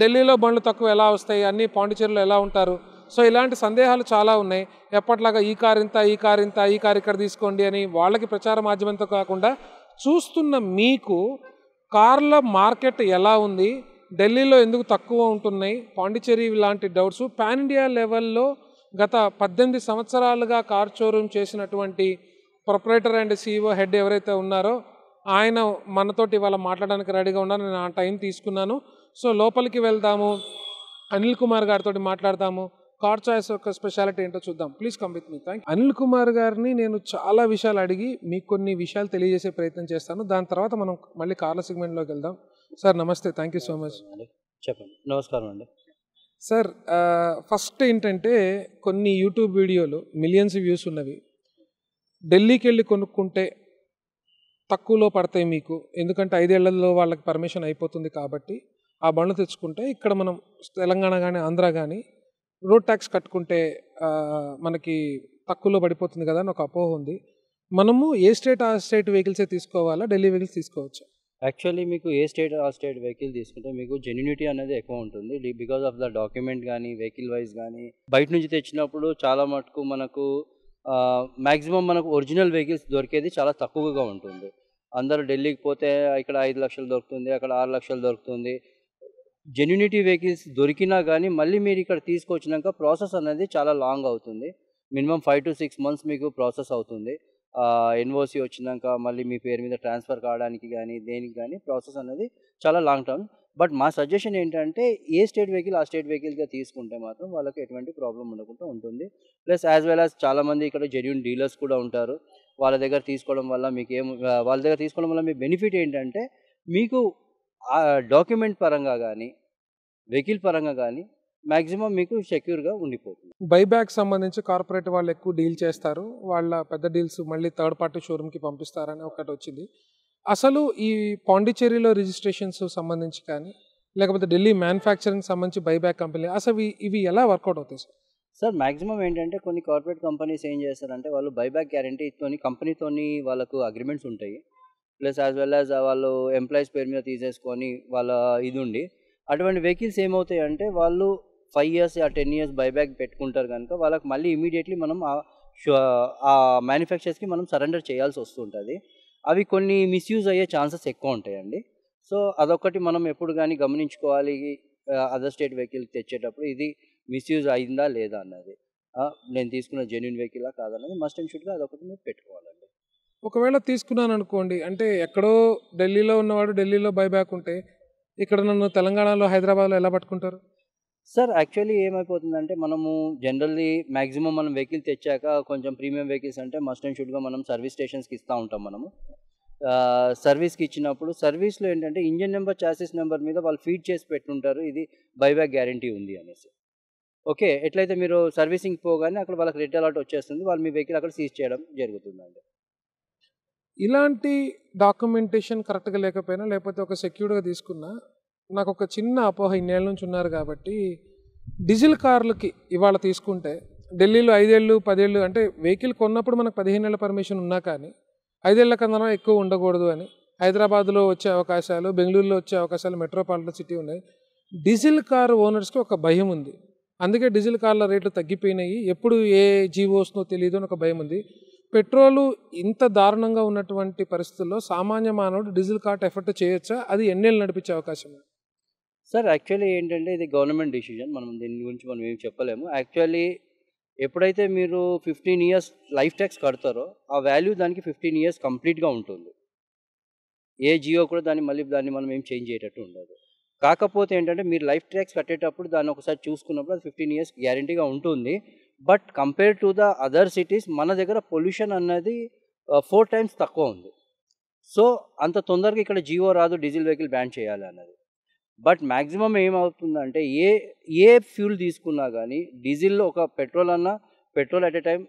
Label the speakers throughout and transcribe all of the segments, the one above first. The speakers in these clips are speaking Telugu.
Speaker 1: ఢిల్లీలో బండ్లు తక్కువ ఎలా వస్తాయి అన్నీ పాండిచేరిలో ఎలా ఉంటారు సో ఇలాంటి సందేహాలు చాలా ఉన్నాయి ఎప్పట్లాగా ఈ కారు ఇంత ఈ కారు ఇంత ఈ కారు ఇక్కడ తీసుకోండి అని వాళ్ళకి ప్రచార మాధ్యమంతో కాకుండా చూస్తున్న మీకు కార్ల మార్కెట్ ఎలా ఉంది ఢిల్లీలో ఎందుకు తక్కువ ఉంటున్నాయి పాండిచేరి లాంటి డౌట్స్ పాన్ ఇండియా లెవెల్లో గత పద్దెనిమిది సంవత్సరాలుగా కార్ షోరూమ్ చేసినటువంటి ప్రొపరేటర్ అండ్ సీఈఓ హెడ్ ఎవరైతే ఉన్నారో ఆయన మనతోటి ఇవాళ మాట్లాడడానికి రెడీగా ఉన్నారు నేను ఆ టైం తీసుకున్నాను సో లోపలికి వెళ్దాము అనిల్ కుమార్ గారితో మాట్లాడదాము కార్ చాయిస్ యొక్క స్పెషాలిటీ ఏంటో చూద్దాం please come with me thank Anil Kumar గారిని నేను చాలా విషయాలు అడిగి మీకు కొన్ని విషయాలు తెలియజేసే ప్రయత్నం చేస్తాను దాని తర్వాత మనం మళ్ళీ కార్ల సెగ్మెంట్లోకి వెళ్దాం సార్ నమస్తే థ్యాంక్ యూ సో మచ్ చెప్పండి నమస్కారం అండి సార్ ఫస్ట్ ఏంటంటే కొన్ని యూట్యూబ్ వీడియోలు మిలియన్స్ వ్యూస్ ఉన్నవి ఢిల్లీకి వెళ్ళి కొనుక్కుంటే తక్కువలో పడతాయి మీకు ఎందుకంటే ఐదేళ్లలో వాళ్ళకి పర్మిషన్ అయిపోతుంది కాబట్టి ఆ బండ్లు తెచ్చుకుంటే ఇక్కడ మనం తెలంగాణ కానీ ఆంధ్ర కానీ రోడ్ ట్యాక్స్ కట్టుకుంటే మనకి తక్కువలో పడిపోతుంది కదా అని ఒక అపోహ ఉంది మనము ఏ స్టేట్ ఆ స్టేట్ వెహికల్సే తీసుకోవాలా ఢిల్లీ వెహికల్స్ తీసుకోవచ్చు
Speaker 2: యాక్చువల్లీ మీకు ఏ స్టేట్ ఆ స్టేట్ వెహికల్ తీసుకుంటే మీకు జెన్యునిటీ అనేది ఎక్కువ ఉంటుంది బికాస్ ఆఫ్ ద డాక్యుమెంట్ కానీ వెహికల్ వైజ్ కానీ బయట నుంచి తెచ్చినప్పుడు చాలా మటుకు మనకు మ్యాక్సిమం మనకు ఒరిజినల్ వెహికల్స్ దొరికేది చాలా తక్కువగా ఉంటుంది అందరూ ఢిల్లీకి పోతే ఇక్కడ ఐదు లక్షలు దొరుకుతుంది అక్కడ ఆరు లక్షలు దొరుకుతుంది జెన్యునిటీ వెహికల్స్ దొరికినా కానీ మళ్ళీ మీరు ఇక్కడ తీసుకొచ్చినాక ప్రాసెస్ అనేది చాలా లాంగ్ అవుతుంది minimum five to six months మీకు ప్రాసెస్ అవుతుంది ఎన్ఓసి వచ్చినాక మళ్ళీ మీ పేరు మీద ట్రాన్స్ఫర్ కావడానికి కానీ దేనికి కానీ ప్రాసెస్ అనేది చాలా లాంగ్ టర్మ్ బట్ మా సజెషన్ ఏంటంటే ఏ స్టేట్ వెహికల్ ఆ స్టేట్ వెహికల్గా తీసుకుంటే మాత్రం వాళ్ళకి ఎటువంటి ప్రాబ్లం ఉండకుండా ఉంటుంది ప్లస్ యాజ్ వెల్ యాజ్ చాలామంది ఇక్కడ జెన్యున్ డీలర్స్ కూడా ఉంటారు వాళ్ళ దగ్గర తీసుకోవడం వల్ల మీకు ఏం వాళ్ళ దగ్గర తీసుకోవడం వల్ల మీ బెనిఫిట్ ఏంటంటే మీకు డాక్యుమెంట్ పరంగా కానీ వెహికల్ పరంగా కానీ మాక్సిమం మీకు సెక్యూర్గా ఉండిపోతుంది
Speaker 1: బైబ్యాక్ సంబంధించి కార్పొరేట్ వాళ్ళు ఎక్కువ డీల్ చేస్తారు వాళ్ళ పెద్ద డీల్స్ మళ్ళీ థర్డ్ పార్టీ షోరూమ్కి పంపిస్తారని ఒకటి వచ్చింది అసలు ఈ పాండిచేరిలో రిజిస్ట్రేషన్స్ సంబంధించి కానీ లేకపోతే ఢిల్లీ మ్యానుఫ్యాక్చరింగ్ సంబంధించి బైబ్యాక్ కంపెనీ అసలు ఇవి ఎలా వర్కౌట్ అవుతాయి సార్ సార్ మాక్సిమం ఏంటంటే కొన్ని
Speaker 2: కార్పొరేట్ కంపెనీస్ ఏం చేస్తారంటే వాళ్ళు బైబ్యాక్ గ్యారంటీతో కంపెనీతోని వాళ్ళకు అగ్రిమెంట్స్ ఉంటాయి ప్లస్ యాజ్ వెల్ యాజ్ వాళ్ళు ఎంప్లాయీస్ పేరు మీద తీసేసుకొని వాళ్ళ ఇది ఉండి అటువంటి వెహికల్స్ ఏమవుతాయి అంటే వాళ్ళు ఫైవ్ ఇయర్స్ ఆ టెన్ ఇయర్స్ బైబ్యాక్ పెట్టుకుంటారు కనుక వాళ్ళకి మళ్ళీ ఇమీడియట్లీ మనం ఆ మ్యానుఫ్యాక్చర్స్కి మనం సరెండర్ చేయాల్సి వస్తుంటుంది అవి కొన్ని మిస్యూజ్ అయ్యే ఛాన్సెస్ ఎక్కువ ఉంటాయండి సో అదొకటి మనం ఎప్పుడు కానీ గమనించుకోవాలి అదర్ స్టేట్ వెహికల్ తెచ్చేటప్పుడు ఇది మిస్యూజ్ అయిందా లేదా అన్నది నేను తీసుకున్న జెన్యున్ వెహికలా కాదన్నది మస్ట్ అండ్ షుడ్గా అదొకటి మీరు పెట్టుకోవాలండి
Speaker 1: ఒకవేళ తీసుకున్నాను అనుకోండి అంటే ఎక్కడో ఢిల్లీలో ఉన్నవాడు ఢిల్లీలో బైబ్యాక్ ఉంటే ఇక్కడ నన్ను తెలంగాణలో హైదరాబాద్లో ఎలా పట్టుకుంటారు
Speaker 2: సార్ యాక్చువల్లీ ఏమైపోతుందంటే మనము జనరల్లీ మ్యాక్సిమం మనం వెహికల్ తెచ్చాక కొంచెం ప్రీమియం వెహికల్స్ అంటే మస్ట్ అండ్ షుడ్గా మనం సర్వీస్ స్టేషన్స్కి ఇస్తూ ఉంటాం మనము సర్వీస్కి ఇచ్చినప్పుడు సర్వీస్లో ఏంటంటే ఇంజన్ నెంబర్ చాసెస్ నెంబర్ మీద వాళ్ళు ఫీడ్ చేసి పెట్టుంటారు ఇది బైబ్యాక్ గ్యారంటీ ఉంది అనేసి ఓకే ఎట్లయితే మీరు సర్వీసింగ్ పోగానే అక్కడ వాళ్ళకి రిటర్న్ అలర్ట్ వచ్చేస్తుంది వాళ్ళు మీ వెహికల్ అక్కడ సీజ్ చేయడం జరుగుతుందండి
Speaker 1: ఇలాంటి డాక్యుమెంటేషన్ కరెక్ట్గా లేకపోయినా లేకపోతే ఒక సెక్యూర్డ్గా తీసుకున్నా నాకు ఒక చిన్న అపోహ ఇన్నేళ్ళ నుంచి ఉన్నారు కాబట్టి డీజిల్ కార్లకి ఇవాళ తీసుకుంటే ఢిల్లీలో ఐదేళ్ళు పదేళ్ళు అంటే వెహికల్ కొన్నప్పుడు మనకు పదిహేను ఏళ్ళ పర్మిషన్ ఉన్నా కానీ ఐదేళ్ల కన్నా ఎక్కువ ఉండకూడదు అని హైదరాబాద్లో వచ్చే అవకాశాలు బెంగళూరులో వచ్చే అవకాశాలు మెట్రోపాలిటన్ సిటీ ఉన్నాయి డీజిల్ కార్ ఓనర్స్కి ఒక భయం ఉంది అందుకే డీజిల్ కార్ల రేట్లు తగ్గిపోయినాయి ఎప్పుడు ఏ జీవో వస్తుందో తెలియదు అని ఒక భయం ఉంది పెట్రోలు ఇంత దారుణంగా ఉన్నటువంటి పరిస్థితుల్లో సామాన్య మానవుడు డీజిల్ కార్ట్ ఎఫర్ట్ చేయొచ్చా అది ఎన్నేళ్ళు నడిపించే అవకాశం సార్ యాక్చువల్లీ
Speaker 2: ఏంటంటే ఇది గవర్నమెంట్ డిసిజన్ మనం దీని గురించి మనం ఏం చెప్పలేము యాక్చువల్లీ ఎప్పుడైతే మీరు ఫిఫ్టీన్ ఇయర్స్ లైఫ్ ట్యాక్స్ కడతారో ఆ వాల్యూ దానికి ఫిఫ్టీన్ ఇయర్స్ కంప్లీట్గా ఉంటుంది ఏ జియో కూడా దాన్ని మళ్ళీ దాన్ని మనం ఏం చేంజ్ చేయటట్టు ఉండదు కాకపోతే ఏంటంటే మీరు లైఫ్ ట్యాక్స్ కట్టేటప్పుడు దాన్ని ఒకసారి చూసుకున్నప్పుడు అది ఫిఫ్టీన్ ఇయర్స్ గ్యారంటీగా ఉంటుంది but compare to the other cities మన దగ్గర పొల్యూషన్ అన్నది ఫోర్ టైమ్స్ తక్కువ ఉంది సో అంత తొందరగా ఇక్కడ జియో రాదు డీజిల్ వెహికల్ బ్యాన్ చేయాలి అన్నది బట్ మ్యాక్సిమం ఏమవుతుందంటే ఏ ఏ ఫ్యూల్ తీసుకున్నా కానీ డీజిల్లో ఒక పెట్రోల్ అన్నా పెట్రోల్ అట్ ఎ టైం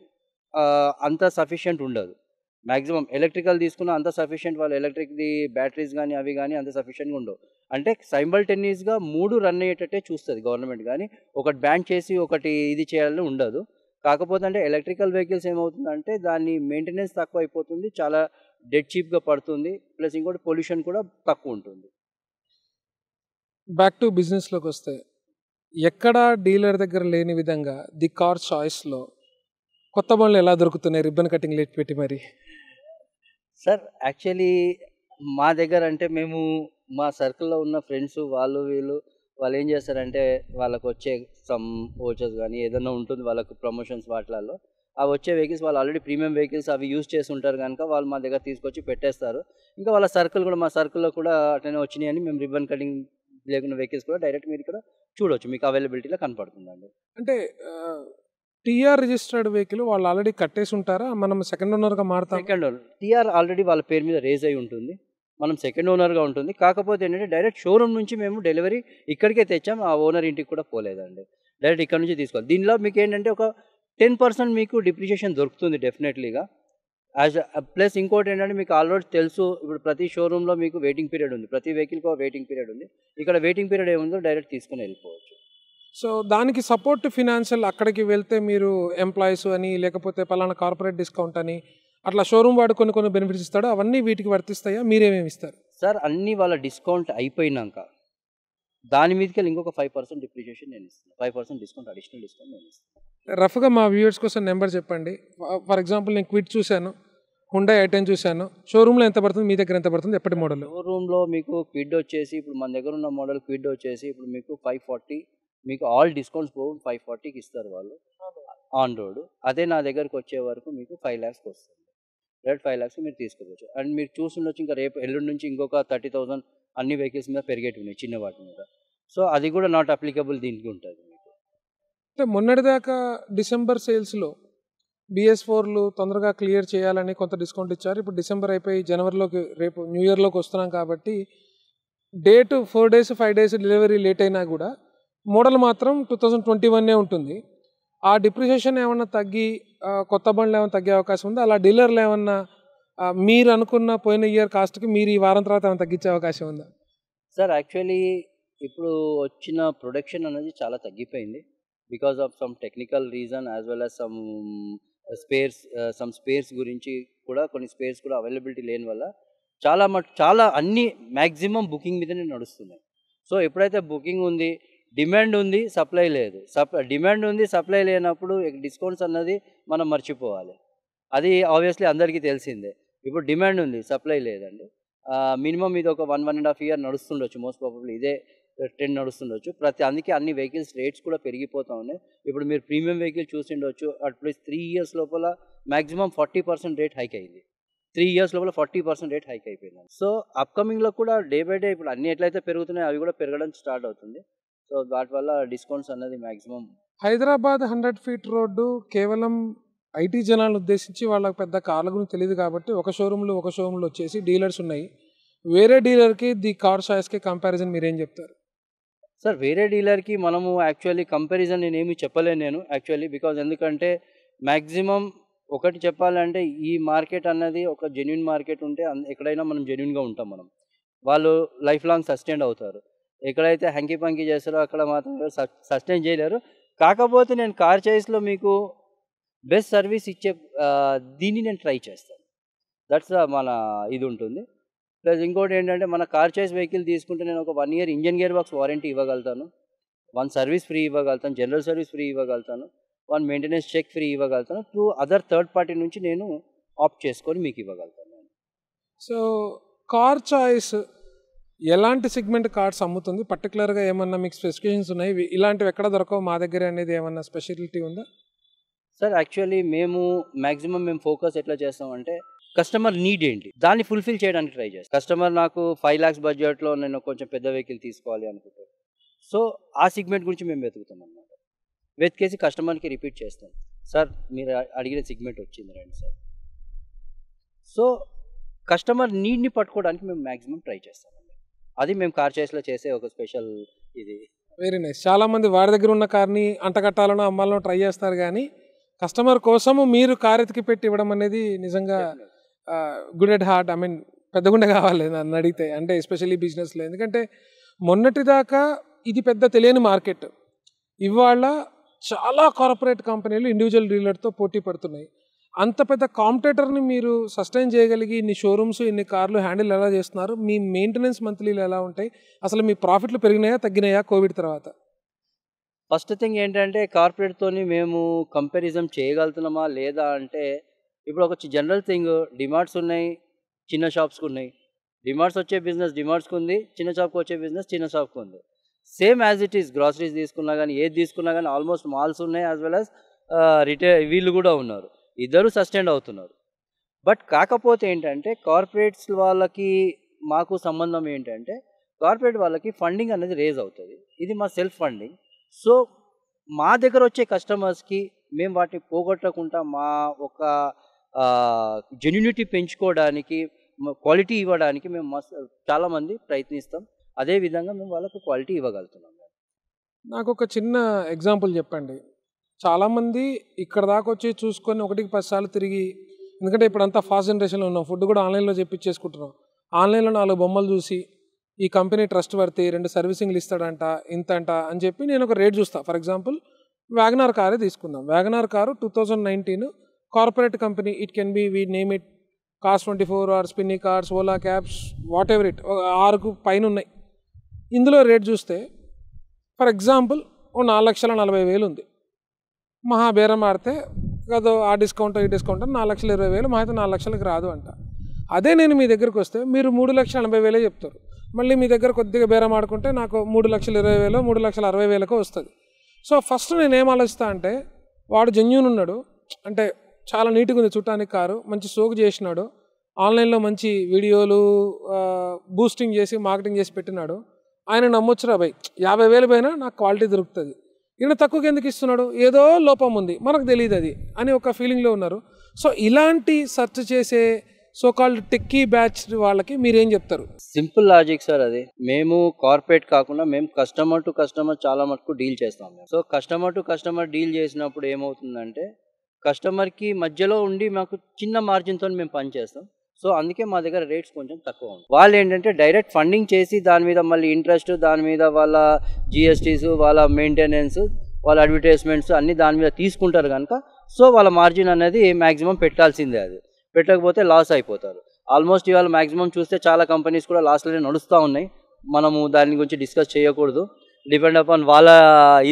Speaker 2: అంత సఫిషియంట్ ఉండదు మ్యాక్సిమం ఎలక్ట్రికల్ తీసుకున్న అంత సఫిషియెంట్ వాళ్ళు ఎలక్ట్రిక్ది బ్యాటరీస్ కానీ అవి కానీ అంత సఫిషియెంట్గా ఉండవు అంటే టెన్నిస్గా మూడు రన్ అయ్యేటట్టే చూస్తుంది గవర్నమెంట్ కానీ ఒకటి బ్యాన్ చేసి ఒకటి ఇది చేయాలని ఉండదు కాకపోతే అంటే ఎలక్ట్రికల్ వెహికల్స్ ఏమవుతుందంటే దాన్ని మెయింటెనెన్స్ తక్కువ అయిపోతుంది చాలా డెడ్ చీప్గా పడుతుంది ప్లస్ ఇంకోటి పొల్యూషన్ కూడా తక్కువ ఉంటుంది
Speaker 1: బ్యాక్ టు బిజినెస్లోకి వస్తే ఎక్కడ డీలర్ దగ్గర లేని విధంగా ది కార్ చాయిస్లో కొత్త బండ్లు ఎలా దొరుకుతున్నాయి రిబ్బన్ కటింగ్ లేట్ పెట్టి మరి
Speaker 2: సార్ యాక్చువల్లీ మా దగ్గర అంటే మేము మా సర్కిల్లో ఉన్న ఫ్రెండ్స్ వాళ్ళు వీళ్ళు వాళ్ళు ఏం చేస్తారంటే వాళ్ళకు వచ్చే సమ్ ఓచర్స్ కానీ ఏదైనా ఉంటుంది వాళ్ళకు ప్రమోషన్స్ వాటిలలో అవి వచ్చే వెహికల్స్ వాళ్ళు ఆల్రెడీ ప్రీమియం వెహికల్స్ అవి యూజ్ చేసి ఉంటారు కనుక వాళ్ళు మా దగ్గర తీసుకొచ్చి పెట్టేస్తారు ఇంకా వాళ్ళ సర్కిల్ కూడా మా సర్కిల్లో కూడా అట్లనే వచ్చినాయని మేము రిబ్బన్ కటింగ్ లేకున్న వెహికల్స్ కూడా డైరెక్ట్ మీరు
Speaker 1: ఇక్కడ చూడవచ్చు మీకు అవైలబిలిటీలో కనపడుతుందండి అంటే టీఆర్ రిజిస్టర్డ్ వెహికల్ వాళ్ళు ఆల్రెడీ కట్టేసి ఉంటారా మనం సెకండ్ ఓనర్ గా మారుతాం సెకండ్ ఓనర్ టీఆర్ ఆల్రెడీ వాళ్ళ పేరు మీద రేజ్ అయి
Speaker 2: ఉంటుంది మనం సెకండ్ ఓనర్గా ఉంటుంది కాకపోతే ఏంటంటే డైరెక్ట్ షోరూమ్ నుంచి మేము డెలివరీ ఇక్కడికే తెచ్చాం ఆ ఓనర్ ఇంటికి కూడా పోలేదండి డైరెక్ట్ ఇక్కడ నుంచి తీసుకోవాలి దీనిలో మీకు ఏంటంటే ఒక టెన్ పర్సెంట్ మీకు డిప్రిషియేషన్ దొరుకుతుంది డెఫినెట్లీగా యాజ్ ప్లస్ ఇంకోటి ఏంటంటే మీకు ఆల్రెడీ తెలుసు ఇప్పుడు ప్రతి షోరూంలో మీకు వెయిటింగ్ పీరియడ్ ఉంది ప్రతి వెహికల్కి వెయిటింగ్ పీరియడ్ ఉంది ఇక్కడ వెయిటింగ్ పీరియడ్ ఏముందో డైరెక్ట్ తీసుకుని వెళ్ళిపోవచ్చు
Speaker 1: సో దానికి సపోర్ట్ ఫినాన్షియల్ అక్కడికి వెళ్తే మీరు ఎంప్లాయీస్ అని లేకపోతే పలానా కార్పొరేట్ డిస్కౌంట్ అని అట్లా షోరూమ్ వాడు కొన్ని కొన్ని బెనిఫిట్స్ ఇస్తాడు అవన్నీ వీటికి వర్తిస్తాయా మీరేమేమి ఇస్తారు సార్ అన్నీ వాళ్ళ డిస్కౌంట్ అయిపోయినాక దాని మీదకి ఇంకొక
Speaker 2: ఫైవ్ పర్సెంట్ డిప్రిషియేషన్ నేను ఇస్తాను five percent discount additional discount నేను ఇస్తాను
Speaker 1: రఫ్గా మా వ్యూవర్స్ కోసం నెంబర్ చెప్పండి ఫర్ ఎగ్జాంపుల్ నేను క్విట్ చూశాను హుండా ఐటెన్ చూశాను షోరూమ్లో ఎంత పడుతుంది మీ దగ్గర ఎంత పడుతుంది ఎప్పటి మోడల్
Speaker 2: షోరూమ్లో మీకు క్విడ్ వచ్చేసి ఇప్పుడు మన దగ్గర ఉన్న మోడల్ క్విడ్ వచ్చేసి ఇప్పుడు మీకు ఫైవ్ ఫార్టీ మీకు ఆల్ డిస్కౌంట్స్ పోవు ఫైవ్ ఫార్టీకి ఇస్తారు వాళ్ళు ఆన్ రోడ్ అదే నా దగ్గరకు వచ్చే వరకు మీకు ఫైవ్ ల్యాక్స్కి వస్తుంది రేట్ ఫైవ్ ల్యాక్స్ మీరు తీసుకోవచ్చు అండ్ మీరు చూసుండొచ్చు ఇంకా రేపు ఎల్లుండి నుంచి ఇంకొక థర్టీ థౌసండ్ అన్ని వెహికల్స్ మీద పెరిగేటి ఉన్నాయి చిన్న వాటి మీద సో అది కూడా నాట్ అప్లికబుల్ దీనికి ఉంటుంది మీకు
Speaker 1: అంటే మొన్నటిదాకా డిసెంబర్ సేల్స్లో బిఎస్ ఫోర్లు తొందరగా క్లియర్ చేయాలని కొంత డిస్కౌంట్ ఇచ్చారు ఇప్పుడు డిసెంబర్ అయిపోయి జనవరిలోకి రేపు న్యూ ఇయర్లోకి వస్తున్నాం కాబట్టి date four days five days delivery late అయినా కూడా మోడల్ మాత్రం టూ థౌజండ్ ట్వంటీ వన్నే ఉంటుంది ఆ డిప్రిషియేషన్ ఏమన్నా తగ్గి కొత్త బండ్లు ఏమైనా తగ్గే అవకాశం ఉందా అలా డీలర్లు ఏమన్నా మీరు అనుకున్న పోయిన ఇయర్ కాస్ట్కి మీరు ఈ వారం తర్వాత ఏమైనా తగ్గించే అవకాశం ఉందా
Speaker 2: సార్ యాక్చువల్లీ ఇప్పుడు వచ్చిన ప్రొడక్షన్ అనేది చాలా తగ్గిపోయింది because of some technical reason as well as some spares some spares గురించి కూడా కొన్ని స్పేర్స్ కూడా అవైలబిలిటీ లేని వల్ల చాలా మట్ చాలా అన్ని మ్యాక్సిమం బుకింగ్ మీదనే నడుస్తున్నాయి సో ఎప్పుడైతే బుకింగ్ ఉంది డిమాండ్ ఉంది సప్లై లేదు సప్ డిమాండ్ ఉంది సప్లై లేనప్పుడు డిస్కౌంట్స్ అన్నది మనం మర్చిపోవాలి అది ఆబ్వియస్లీ అందరికీ తెలిసిందే ఇప్పుడు డిమాండ్ ఉంది సప్లై లేదండి మినిమం ఇది ఒక one one and half year నడుస్తుండొచ్చు మోస్ట్ ప్రాబబ్లీ ఇదే ట్రెండ్ నడుస్తుండొచ్చు ప్రతి అందుకే అన్ని వెహికల్స్ రేట్స్ కూడా పెరిగిపోతూ ఉన్నాయి ఇప్పుడు మీరు ప్రీమియం వెహికల్ చూసిండొచ్చు అట్లీస్ట్ త్రీ ఇయర్స్ లోపల maximum forty percent rate hike అయింది త్రీ ఇయర్స్ లోపల ఫార్టీ పర్సెంట్ రేట్ హైక్ అయిపోయింది సో అప్కమింగ్లో కూడా డే బై డే ఇప్పుడు అన్ని ఎట్లయితే పెరుగుతున్నాయి అవి కూడా పెరగడం స్టార్ట్ అవుతుంది సో వాటి వల్ల డిస్కౌంట్స్ అన్నది maximum
Speaker 1: Hyderabad hundred feet road కేవలం ఐటీ జనాలను ఉద్దేశించి వాళ్ళకి పెద్ద కార్ల గురించి తెలియదు కాబట్టి ఒక షోరూమ్లో ఒక షోరూంలో వచ్చేసి డీలర్స్ ఉన్నాయి వేరే డీలర్కి ది కార్ సాయస్కి కంపారిజన్ మీరేం చెప్తారు సార్ వేరే
Speaker 2: డీలర్కి మనము యాక్చువల్లీ కంపారిజన్ నేనేమీ చెప్పలేను నేను యాక్చువల్లీ బికాజ్ ఎందుకంటే మ్యాక్సిమం ఒకటి చెప్పాలంటే ఈ మార్కెట్ అన్నది ఒక జెన్యున్ మార్కెట్ ఉంటే ఎక్కడైనా మనం జెన్యున్గా ఉంటాం మనం వాళ్ళు లైఫ్ లాంగ్ సస్టైన్ అవుతారు ఎక్కడైతే హంకీ పంకీ చేస్తారో అక్కడ మాత్రం సస్టైన్ చేయలేరు కాకపోతే నేను కార్ చాయిస్లో మీకు బెస్ట్ సర్వీస్ ఇచ్చే దీన్ని నేను ట్రై చేస్తాను దట్స్ మన ఇది ఉంటుంది ప్లస్ ఇంకోటి ఏంటంటే మన కార్ చేస్ వెహికల్ తీసుకుంటే నేను ఒక one year engine gear box warranty ఇవ్వగలుగుతాను వన్ సర్వీస్ ఫ్రీ ఇవ్వగలుగుతాను జనరల్ సర్వీస్ ఫ్రీ ఇవ్వగలుగుతాను వన్ మెయింటెనెన్స్ చెక్ ఫ్రీ ఇవ్వగలుగుతాను టూ అదర్ థర్డ్ పార్టీ నుంచి నేను ఆప్ట్ చేసుకొని మీకు ఇవ్వగలుగుతాను
Speaker 1: సో కార్ చాయిస్ ఎలాంటి సెగ్మెంట్ కార్డ్స్ అమ్ముతుంది పర్టికులర్గా ఏమన్నా మీకు స్పెసిఫికేషన్స్ ఉన్నాయి ఇలాంటివి ఎక్కడ దొరకవు మా దగ్గర అనేది ఏమన్నా స్పెషాలిటీ ఉందా సార్ యాక్చువల్లీ
Speaker 2: మేము మ్యాక్సిమం మేము ఫోకస్ ఎట్లా చేస్తామంటే కస్టమర్ నీడ్ ఏంటి
Speaker 1: దాన్ని ఫుల్ఫిల్ చేయడానికి
Speaker 2: ట్రై చేస్తాం కస్టమర్ నాకు ఫైవ్ ల్యాక్స్ బడ్జెట్లో నేను కొంచెం పెద్ద వెహికల్ తీసుకోవాలి అనుకుంటాను సో ఆ సిగ్మెంట్ గురించి మేము వెతుకుతాం అనమాట వెతికేసి కస్టమర్కి రిపీట్ చేస్తాం సార్ మీరు అడిగిన సిగ్మెంట్ వచ్చింది రండి సార్ సో కస్టమర్ నీడ్ని
Speaker 1: పట్టుకోవడానికి మేము మ్యాక్సిమం ట్రై చేస్తాం
Speaker 2: అది మేము కార్ చేస్లో చేసే ఒక స్పెషల్ ఇది
Speaker 1: వెరీ నైస్ చాలామంది వారి దగ్గర ఉన్న కార్ని అంటగట్టాలను అమ్మాలను ట్రై చేస్తారు కానీ కస్టమర్ కోసము మీరు కార్ ఎతికి పెట్టి ఇవ్వడం అనేది నిజంగా good at heart I mean పెద్దగుండ కావాలి నన్ను అడిగితే అంటే ఎస్పెషల్లీ బిజినెస్లో ఎందుకంటే మొన్నటిదాకా ఇది పెద్ద తెలియని మార్కెట్ ఇవాళ చాలా కార్పొరేట్ కంపెనీలు ఇండివిజువల్ డీలర్తో పోటీ పడుతున్నాయి అంత పెద్ద కాంపిటేటర్ని మీరు సస్టైన్ చేయగలిగి ఇన్ని షోరూమ్స్ ఇన్ని కార్లు హ్యాండిల్ ఎలా చేస్తున్నారు మీ మెయింటెనెన్స్ మంత్లీలు ఎలా ఉంటాయి అసలు మీ ప్రాఫిట్లు పెరిగినాయా తగ్గినాయా కోవిడ్ తర్వాత
Speaker 2: ఫస్ట్ థింగ్ ఏంటంటే కార్పొరేట్తోని మేము కంపారిజం చేయగలుగుతున్నామా లేదా అంటే ఇప్పుడు ఒక జనరల్ థింగ్ డిమార్ట్స్ ఉన్నాయి చిన్న షాప్స్కి ఉన్నాయి డిమార్ట్స్ వచ్చే బిజినెస్ డిమార్ట్స్కి ఉంది చిన్న షాప్కి వచ్చే బిజినెస్ చిన్న షాప్కి ఉంది same as it is groceries తీసుకున్నా కానీ ఏది తీసుకున్నా కానీ ఆల్మోస్ట్ మాల్స్ ఉన్నాయి యాజ్ వెల్ యాజ్ రిటైల్ వీళ్ళు కూడా ఉన్నారు ఇద్దరు సస్టైన్ అవుతున్నారు బట్ కాకపోతే ఏంటంటే కార్పొరేట్స్ వాళ్ళకి మాకు సంబంధం ఏంటంటే కార్పొరేట్ వాళ్ళకి ఫండింగ్ అనేది రేజ్ అవుతుంది ఇది మా సెల్ఫ్ ఫండింగ్ సో మా దగ్గర వచ్చే కస్టమర్స్కి మేము వాటిని పోగొట్టకుండా మా ఒక జెన్యునిటీ పెంచుకోవడానికి క్వాలిటీ ఇవ్వడానికి మేము చాలామంది ప్రయత్నిస్తాం అదేవిధంగా మేము వాళ్ళకు క్వాలిటీ ఇవ్వగలుగుతున్నాం
Speaker 1: నాకు ఒక చిన్న ఎగ్జాంపుల్ చెప్పండి చాలామంది ఇక్కడ దాకా వచ్చి చూసుకొని ఒకటికి పది సార్లు తిరిగి ఎందుకంటే ఇప్పుడు అంతా ఫాస్ట్ జనరేషన్లో ఉన్నాం ఫుడ్ కూడా ఆన్లైన్లో చెప్పించేసుకుంటున్నాం ఆన్లైన్లో నాలుగు బొమ్మలు చూసి ఈ కంపెనీ ట్రస్ట్ పడితే రెండు సర్వీసింగ్లు ఇస్తాడంట ఇంత అంట అని చెప్పి నేను ఒక రేట్ చూస్తాను ఫర్ ఎగ్జాంపుల్ వ్యాగనార్ కారే తీసుకుందాం Wagon R car two thousand nineteen corporate company it can be we name it cars twenty four hours పిన్ని cars Ola cabs whatever it ఆరుకు పైన ఉన్నాయి ఇందులో రేట్ చూస్తే ఫర్ ఎగ్జాంపుల్ ఓ నాలుగు లక్షల నలభై వేలు ఉంది మహా బేరం ఆడితే కదా ఆ డిస్కౌంట్ ఈ డిస్కౌంట్ నాలుగు లక్షల ఇరవై వేలు మా అయితే నాలుగు లక్షలకు రాదు అంట అదే నేను మీ దగ్గరికి వస్తే మీరు మూడు లక్షల ఎనభై వేలే చెప్తారు మళ్ళీ మీ దగ్గర కొద్దిగా బేరం ఆడుకుంటే నాకు మూడు లక్షల ఇరవై వేలు మూడు లక్షల అరవై వేలకు వస్తుంది సో ఫస్ట్ నేను ఏం ఆలోచిస్తా అంటే వాడు జెన్యున్ ఉన్నాడు అంటే చాలా నీట్గా ఉంది చూడటానికి కారు మంచి సోకు చేసినాడు ఆన్లైన్లో మంచి వీడియోలు బూస్టింగ్ చేసి మార్కెటింగ్ చేసి పెట్టినాడు ఆయన నమ్మొచ్చురా భయ్ యాభై వేలు పైన నాకు క్వాలిటీ దొరుకుతుంది ఈయన తక్కువకి ఎందుకు ఇస్తున్నాడు ఏదో లోపం ఉంది మనకు తెలియదు అది అని ఒక ఫీలింగ్లో ఉన్నారు సో ఇలాంటి సెర్చ్ చేసే సో కాల్డ్ టెక్కీ బ్యాచ్ వాళ్ళకి
Speaker 2: మీరేం చెప్తారు సింపుల్ లాజిక్ సార్ అది మేము కార్పొరేట్ కాకుండా మేము కస్టమర్ టు కస్టమర్ చాలా మటుకు డీల్ చేస్తాం మేము so customer to customer deal చేసినప్పుడు ఏమవుతుందంటే కస్టమర్కి మధ్యలో ఉండి మాకు చిన్న మార్జిన్తో మేము పనిచేస్తాం సో అందుకే మా దగ్గర రేట్స్ కొంచెం తక్కువ ఉంది వాళ్ళు ఏంటంటే డైరెక్ట్ ఫండింగ్ చేసి దాని మీద మళ్ళీ ఇంట్రెస్ట్ దాని మీద వాళ్ళ జిఎస్టీస్ వాళ్ళ మెయింటెనెన్స్ వాళ్ళ అడ్వర్టైజ్మెంట్స్ అన్ని దాని మీద తీసుకుంటారు కనుక సో వాళ్ళ మార్జిన్ అనేది మ్యాక్సిమం పెట్టాల్సిందే అది పెట్టకపోతే లాస్ అయిపోతారు ఆల్మోస్ట్ ఇవాళ మ్యాక్సిమం చూస్తే చాలా కంపెనీస్ కూడా లాస్లోనే నడుస్తూ ఉన్నాయి మనము దాని గురించి డిస్కస్ చేయకూడదు డిపెండ్ అపాన్ వాళ్ళ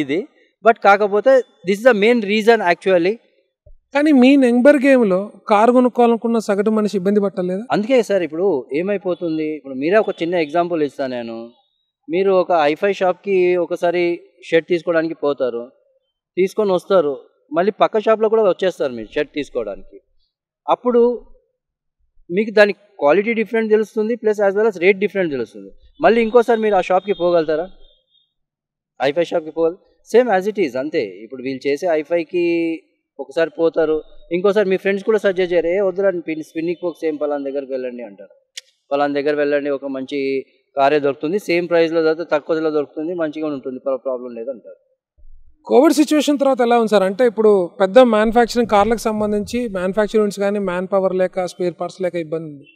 Speaker 2: ఇది బట్ కాకపోతే this the main reason actually
Speaker 1: కానీ మీ నెంబర్ గేమ్ లో కారు కొనుక్కోవాలనుకున్న సగటు మనిషి ఇబ్బంది పట్టలేదు అందుకే సార్ ఇప్పుడు ఏమైపోతుంది
Speaker 2: ఇప్పుడు మీరే ఒక చిన్న ఎగ్జాంపుల్ ఇస్తాను నేను మీరు ఒక ఐఫై షాప్కి ఒకసారి షర్ట్ తీసుకోవడానికి పోతారు తీసుకొని వస్తారు మళ్ళీ పక్క షాప్లో కూడా వచ్చేస్తారు మీరు షర్ట్ తీసుకోవడానికి అప్పుడు మీకు దాని క్వాలిటీ డిఫరెంట్ తెలుస్తుంది plus as well as rate different తెలుస్తుంది మళ్ళీ ఇంకోసారి మీరు ఆ షాప్కి పోగలుగుతారా ఐఫై షాప్కి పోగల సేమ్ యాజ్ ఇట్ ఈజ్ అంతే ఇప్పుడు వీళ్ళు చేసే ఐఫైకి ఒకసారి పోతారు ఇంకోసారి మీ ఫ్రెండ్స్ కూడా సజెస్ట్ చేయరు ఏ పిన్ స్పిన్నింగ్ పోక్ సేమ్ పలాన్ దగ్గరికి వెళ్ళండి అంటారు పలాన్ దగ్గర వెళ్ళండి ఒక మంచి కారే దొరుకుతుంది సేమ్ ప్రైస్లో దొరుకుతుంది తక్కువలో దొరుకుతుంది మంచిగా ఉంటుంది ప్రాబ్లం లేదు అంటారు
Speaker 1: కోవిడ్ సిచ్యువేషన్ తర్వాత ఎలా ఉంది సార్ అంటే ఇప్పుడు పెద్ద మ్యానుఫ్యాక్చరింగ్ కార్లకు సంబంధించి మ్యానుఫ్యాక్చరింగ్స్ కానీ మ్యాన్ పవర్ లేక స్పేర్ పార్ట్స్ లేక ఇబ్బంది ఉంది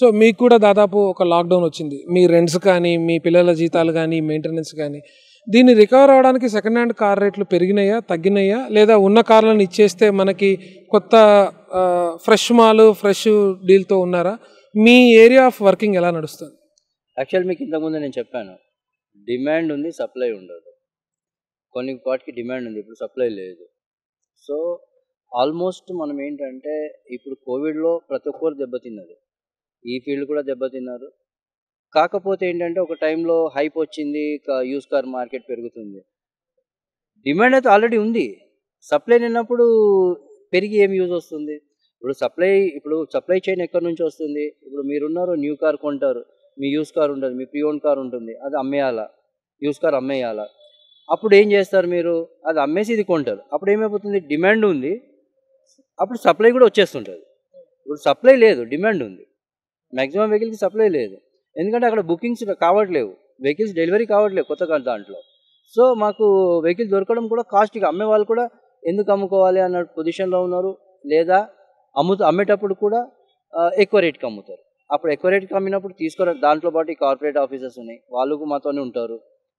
Speaker 1: సో మీకు కూడా దాదాపు ఒక లాక్డౌన్ వచ్చింది మీ రెంట్స్ కానీ మీ పిల్లల జీతాలు కానీ మెయింటెనెన్స్ కానీ దీన్ని రికవర్ అవడానికి సెకండ్ హ్యాండ్ కార్ రేట్లు పెరిగినాయా తగ్గినాయా లేదా ఉన్న కార్లను ఇచ్చేస్తే మనకి కొత్త ఫ్రెష్ మాల్ ఫ్రెష్ డీల్తో ఉన్నారా మీ ఏరియా ఆఫ్ వర్కింగ్ ఎలా నడుస్తుంది
Speaker 2: యాక్చువల్ మీకు ఇంతకుముందు నేను చెప్పాను డిమాండ్ ఉంది సప్లై ఉండదు కొన్ని వాటికి డిమాండ్ ఉంది ఇప్పుడు సప్లై లేదు సో ఆల్మోస్ట్ మనం ఏంటంటే ఇప్పుడు కోవిడ్లో ప్రతి ఒక్కరు దెబ్బతిన్నది ఈ ఫీల్డ్ కూడా దెబ్బతిన్నారు కాకపోతే ఏంటంటే ఒక టైంలో హైప్ వచ్చింది యూస్ కార్ మార్కెట్ పెరుగుతుంది డిమాండ్ అయితే ఆల్రెడీ ఉంది సప్లై నిన్నప్పుడు పెరిగి ఏం యూజ్ వస్తుంది ఇప్పుడు సప్లై ఇప్పుడు సప్లై చైన్ ఎక్కడి నుంచి వస్తుంది ఇప్పుడు మీరున్నారు న్యూ కార్ కొంటారు మీ యూస్ కార్ ఉంటుంది మీ ప్రీ ఓన్ కార్ ఉంటుంది అది అమ్మేయాలా యూస్ కార్ అమ్మేయాలా అప్పుడు ఏం చేస్తారు మీరు అది అమ్మేసి ఇది కొంటారు అప్పుడు ఏమైపోతుంది డిమాండ్ ఉంది అప్పుడు సప్లై కూడా వచ్చేస్తుంటుంది ఇప్పుడు సప్లై లేదు డిమాండ్ ఉంది మ్యాక్సిమం వెహికల్కి సప్లై లేదు ఎందుకంటే అక్కడ బుకింగ్స్ కావట్లేవు వెహికల్స్ డెలివరీ కావట్లేవు కొత్త దాంట్లో సో మాకు వెహికల్ దొరకడం కూడా కాస్ట్గా అమ్మే వాళ్ళు కూడా ఎందుకు అమ్ముకోవాలి అన్న పొజిషన్లో ఉన్నారు లేదా అమ్ము అమ్మేటప్పుడు కూడా ఎక్కువ రేట్కి అమ్ముతారు అప్పుడు ఎక్కువ రేట్కి అమ్మినప్పుడు తీసుకోవడం దాంట్లో పాటు కార్పొరేట్ ఆఫీసెస్ ఉన్నాయి వాళ్ళు మాతోనే ఉంటారు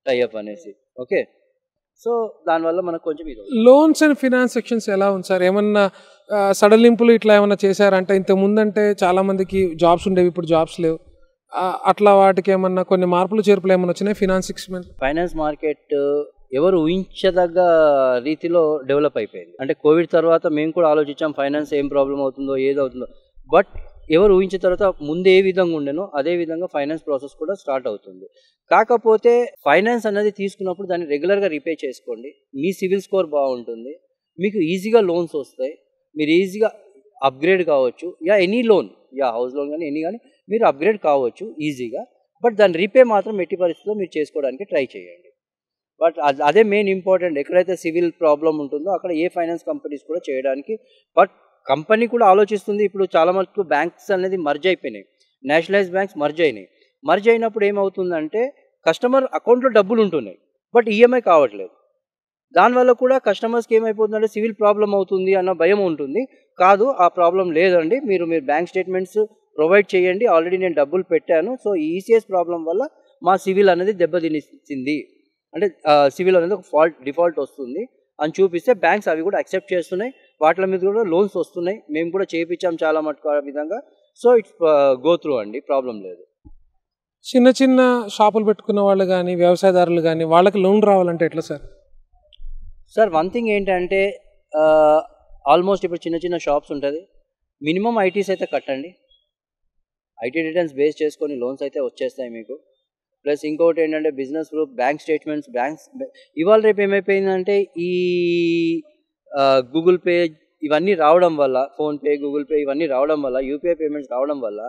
Speaker 2: టైఅప్ అనేసి ఓకే సో దానివల్ల మనకు కొంచెం ఇది
Speaker 1: లోన్స్ అండ్ ఫినాన్స్ సెక్షన్స్ ఎలా ఉంది సార్ ఏమన్నా సడలింపులు ఇట్లా ఏమన్నా చేశారంటే ఇంత ముందంటే చాలామందికి జాబ్స్ ఉండేవి ఇప్పుడు జాబ్స్ లేవు అట్లా వాటికి ఏమన్నా కొన్ని మార్పులు చేర్పులు ఏమైనా వచ్చినాయి ఫినాన్స్ ఫైనాన్స్ మార్కెట్
Speaker 2: ఎవరు ఊహించదగ్గ రీతిలో డెవలప్ అయిపోయింది అంటే కోవిడ్ తర్వాత మేము కూడా ఆలోచించాం ఫైనాన్స్ ఏం ప్రాబ్లం అవుతుందో ఏదవుతుందో బట్ ఎవరు ఊహించిన తర్వాత ముందు ఏ విధంగా ఉండేనో అదే విధంగా ఫైనాన్స్ ప్రాసెస్ కూడా స్టార్ట్ అవుతుంది కాకపోతే ఫైనాన్స్ అనేది తీసుకున్నప్పుడు దాన్ని రెగ్యులర్గా రిపేర్ చేసుకోండి మీ సివిల్ స్కోర్ బాగుంటుంది మీకు ఈజీగా లోన్స్ వస్తాయి మీరు ఈజీగా అప్గ్రేడ్ కావచ్చు యా ఎనీ లోన్ యా హౌస్ లోన్ కానీ ఎనీ కానీ మీరు అప్గ్రేడ్ కావచ్చు ఈజీగా బట్ దాని రీపే మాత్రం ఎట్టి పరిస్థితుల్లో మీరు చేసుకోవడానికి ట్రై చేయండి బట్ అదే మెయిన్ ఇంపార్టెంట్ ఎక్కడైతే సివిల్ ప్రాబ్లం ఉంటుందో అక్కడ ఏ ఫైనాన్స్ కంపెనీస్ కూడా చేయడానికి బట్ కంపెనీ కూడా ఆలోచిస్తుంది ఇప్పుడు చాలా మటుకు బ్యాంక్స్ అనేది మర్జ్ అయిపోయినాయి నేషనలైజ్ బ్యాంక్స్ మర్జ్ అయినాయి మర్జ్ అయినప్పుడు ఏమవుతుందంటే కస్టమర్ అకౌంట్లో డబ్బులు ఉంటున్నాయి బట్ ఈఎంఐ e కావట్లేదు దానివల్ల కూడా కస్టమర్స్కి ఏమైపోతుందంటే సివిల్ ప్రాబ్లం అవుతుంది అన్న భయం ఉంటుంది కాదు ఆ ప్రాబ్లం లేదండి మీరు మీరు బ్యాంక్ స్టేట్మెంట్స్ ప్రొవైడ్ చేయండి ఆల్రెడీ నేను డబ్బులు పెట్టాను సో ఈ ఈసీఎస్ ప్రాబ్లం వల్ల మా సివిల్ అనేది దెబ్బతినిచ్చింది అంటే సివిల్ అనేది ఒక ఫాల్ట్ డిఫాల్ట్ వస్తుంది అని చూపిస్తే బ్యాంక్స్ అవి కూడా యాక్సెప్ట్ చేస్తున్నాయి వాటి మీద కూడా లోన్స్ వస్తున్నాయి మేము కూడా చేయించాం చాలా మటుకు ఆ విధంగా సో ఇట్స్ గో త్రూ అండి ప్రాబ్లం లేదు
Speaker 1: చిన్న చిన్న షాపులు పెట్టుకున్న వాళ్ళు కానీ వ్యవసాయదారులు కానీ వాళ్ళకి లోన్ రావాలంటే ఎట్లా సార్
Speaker 2: సార్ వన్ థింగ్ ఏంటంటే ఆల్మోస్ట్ ఇప్పుడు చిన్న చిన్న షాప్స్ ఉంటుంది మినిమం ఐటీస్ అయితే కట్టండి ఐటీ రిటర్న్స్ బేస్ చేసుకొని లోన్స్ అయితే వచ్చేస్తాయి మీకు ప్లస్ ఇంకొకటి ఏంటంటే business proof bank statements banks ఇవాళ రేపు ఏమైపోయిందంటే ఈ గూగుల్ పే ఇవన్నీ రావడం వల్ల ఫోన్పే గూగుల్ పే ఇవన్నీ రావడం వల్ల యూపీఐ పేమెంట్స్ రావడం వల్ల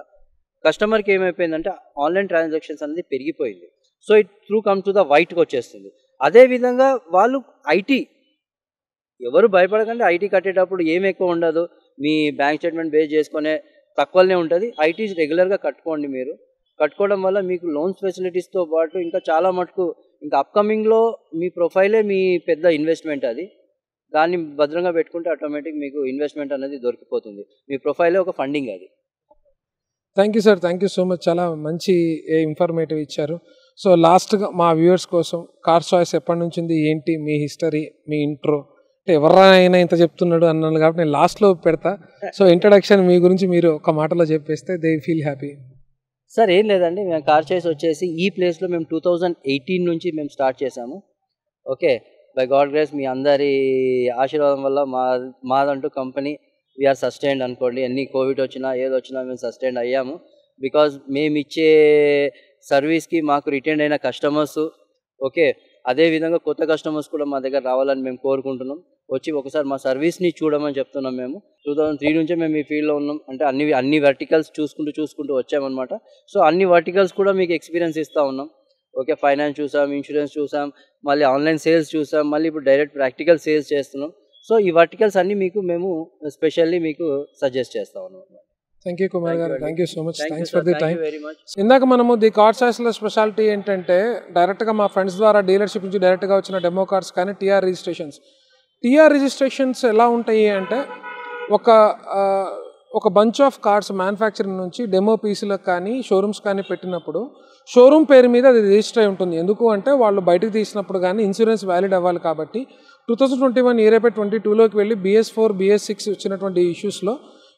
Speaker 2: కస్టమర్కి ఏమైపోయిందంటే ఆన్లైన్ ట్రాన్సాక్షన్స్ అనేది పెరిగిపోయింది so it through come to the వైట్కి వచ్చేస్తుంది అదేవిధంగా వాళ్ళు ఐటీ ఎవరు భయపడకండి ఐటీ కట్టేటప్పుడు ఏం ఎక్కువ ఉండదు మీ బ్యాంక్ స్టేట్మెంట్ బేస్ చేసుకునే తక్కువనే ఉంటుంది ఐటీ రెగ్యులర్గా కట్టుకోండి మీరు కట్టుకోవడం వల్ల మీకు లోన్స్ ఫెసిలిటీస్తో పాటు ఇంకా చాలా మటుకు ఇంకా అప్కమింగ్లో మీ ప్రొఫైలే మీ పెద్ద ఇన్వెస్ట్మెంట్ అది దాన్ని భద్రంగా పెట్టుకుంటే ఆటోమేటిక్ మీకు ఇన్వెస్ట్మెంట్ అనేది దొరికిపోతుంది మీ ప్రొఫైలే ఒక ఫండింగ్ అది
Speaker 1: thank you sir thank you so much చాలా మంచి ఇన్ఫర్మేటివ్ ఇచ్చారు సో లాస్ట్గా మా వ్యూవర్స్ కోసం కార్ చాయిస్ ఎప్పటి నుంచింది ఉంది ఏంటి మీ హిస్టరీ మీ ఇంట్రో ఎవరా అయినా ఇంత చెప్తున్నాడు అన్నాను కాబట్టి నేను లాస్ట్లో పెడతా సో ఇంట్రడక్షన్ మీ గురించి మీరు ఒక మాటలో చెప్పేస్తే దే ఫీల్ హ్యాపీ సార్
Speaker 2: ఏం లేదండి మేము కార్ చేసి వచ్చేసి ఈ ప్లేస్లో మేము టూ థౌజండ్ ఎయిటీన్ నుంచి మేము స్టార్ట్ చేసాము ఓకే బై గాడ్ గ్రేస్ మీ అందరి ఆశీర్వాదం వల్ల మా మాదంటూ కంపెనీ వీఆర్ సస్టైన్డ్ అనుకోండి ఎన్ని కోవిడ్ వచ్చినా ఏది వచ్చినా మేము సస్టైన్ అయ్యాము బికాజ్ మేము ఇచ్చే సర్వీస్కి మాకు రిటైన్ అయిన కస్టమర్స్ ఓకే అదేవిధంగా కొత్త కస్టమర్స్ కూడా మా దగ్గర రావాలని మేము కోరుకుంటున్నాం వచ్చి ఒకసారి మా సర్వీస్ని చూడమని చెప్తున్నాం మేము టూ థౌజండ్ త్రీ నుంచే మేము ఈ ఫీల్డ్లో ఉన్నాం అంటే అన్ని అన్ని వర్టికల్స్ చూసుకుంటూ చూసుకుంటూ వచ్చామన్నమాట సో అన్ని వర్టికల్స్ కూడా మీకు ఎక్స్పీరియన్స్ ఇస్తూ ఉన్నాం ఓకే ఫైనాన్స్ చూసాం ఇన్సూరెన్స్ చూసాం మళ్ళీ ఆన్లైన్ సేల్స్ చూసాం మళ్ళీ ఇప్పుడు డైరెక్ట్ ప్రాక్టికల్ సేల్స్ చేస్తున్నాం సో ఈ వర్టికల్స్ అన్నీ మీకు మేము
Speaker 1: స్పెషల్లీ మీకు సజెస్ట్ చేస్తా ఉన్నాం థ్యాంక్ యూ కుమార్ గారు thank you so much thanks for the time ఇందాక మనము ది కార్ సైజ్లో స్పెషాలిటీ ఏంటంటే డైరెక్ట్గా మా ఫ్రెండ్స్ ద్వారా డీలర్షిప్ నుంచి డైరెక్ట్గా వచ్చిన డెమో కార్స్ కానీ టీఆర్ రిజిస్ట్రేషన్స్ టీఆర్ రిజిస్ట్రేషన్స్ ఎలా ఉంటాయి అంటే ఒక ఒక బంచ్ ఆఫ్ కార్స్ మ్యానుఫ్యాక్చరింగ్ నుంచి డెమో పీసులకు కానీ షోరూమ్స్ కానీ పెట్టినప్పుడు షోరూమ్ పేరు మీద అది రిజిస్టర్ అయి ఉంటుంది ఎందుకు అంటే వాళ్ళు బయటకు తీసినప్పుడు కానీ ఇన్సూరెన్స్ వ్యాలిడ్ అవ్వాలి కాబట్టి two thousand twenty one year twenty టూలోకి వెళ్ళి బిఎస్ ఫోర్ బిఎస్ సిక్స్ వచ్చినటువంటి ఇష్యూస్లో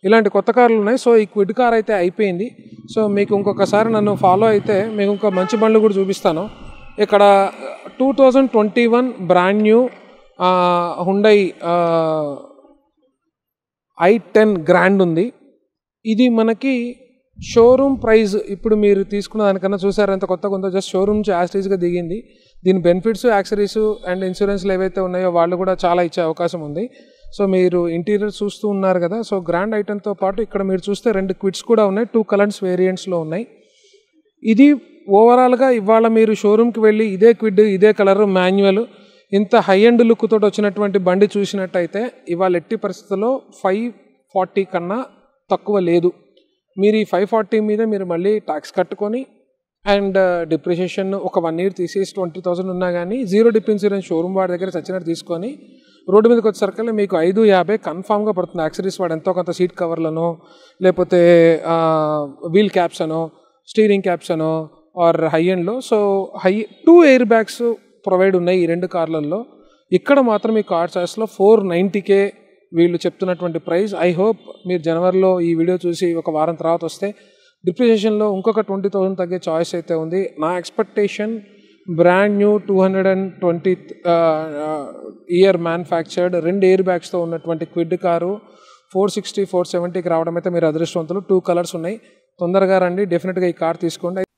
Speaker 1: ఇలాంటి కొత్త కార్లు ఉన్నాయి సో ఈ క్విడ్ కార్ అయితే అయిపోయింది సో మీకు ఇంకొకసారి నన్ను ఫాలో అయితే మీకు ఇంకా మంచి బండ్లు కూడా చూపిస్తాను ఇక్కడ two thousand twenty one brand new Hyundai i ten grand ఉంది ఇది మనకి షోరూమ్ ప్రైస్ ఇప్పుడు మీరు తీసుకున్న దానికన్నా చూసారు ఎంత కొత్తగా ఉందో జస్ట్ షోరూమ్ నుంచి యాక్సరీస్గా దిగింది దీని బెనిఫిట్స్ యాక్సరీస్ అండ్ ఇన్సూరెన్స్లు ఏవైతే ఉన్నాయో వాళ్ళు కూడా చాలా ఇచ్చే అవకాశం ఉంది సో మీరు ఇంటీరియర్ చూస్తూ ఉన్నారు కదా సో గ్రాండ్ ఐటెంతో పాటు ఇక్కడ మీరు చూస్తే రెండు క్విట్స్ కూడా ఉన్నాయి టూ కలర్స్ వేరియంట్స్లో ఉన్నాయి ఇది ఓవరాల్గా ఇవాళ మీరు షోరూమ్కి వెళ్ళి ఇదే క్విడ్ ఇదే కలరు మాన్యువల్ ఇంత హై అండ్ లుక్తో వచ్చినటువంటి బండి చూసినట్టయితే ఇవాళ ఎట్టి పరిస్థితుల్లో ఫైవ్ ఫార్టీ కన్నా తక్కువ లేదు మీరు ఈ ఫైవ్ ఫార్టీ మీద మీరు మళ్ళీ ట్యాక్స్ కట్టుకొని అండ్ డిప్రిషియేషన్ uh, ఒక వన్ ఇయర్ తీసేసి ట్వంటీ థౌసండ్ ఉన్నా కానీ జీరో డిప్ ఇన్సూరెన్స్ షోరూమ్ వాడి దగ్గర చచ్చినట్టు తీసుకొని రోడ్డు మీదకి వచ్చేసరికి మీకు ఐదు యాభై కన్ఫామ్గా పడుతుంది యాక్సరీస్ వాడు ఎంతో కొంత సీట్ కవర్లను లేకపోతే వీల్ క్యాప్స్ అనో స్టీరింగ్ క్యాప్స్ అనో ఆర్ హై ఎండ్లో so high two air bags provide ఉన్నాయి ఈ రెండు కార్లలో ఇక్కడ మాత్రం మీ కార్ చాయిస్లో ఫోర్ నైంటీకే వీళ్ళు చెప్తున్నటువంటి ప్రైస్ ఐ హోప్ మీరు జనవరిలో ఈ వీడియో చూసి ఒక వారం తర్వాత వస్తే డిప్రిషియేషన్లో ఇంకొక ట్వంటీ థౌసండ్ తగ్గే చాయిస్ అయితే ఉంది నా expectation brand new two hundred and twenty year manufactured రెండు ఎయిర్ బ్యాగ్స్తో ఉన్నటువంటి Kwid car four sixty four సెవెంటీకి రావడం అయితే మీరు అదృష్టవంతులు టూ కలర్స్ ఉన్నాయి తొందరగా రండి డెఫినెట్గా ఈ కార్ తీసుకోండి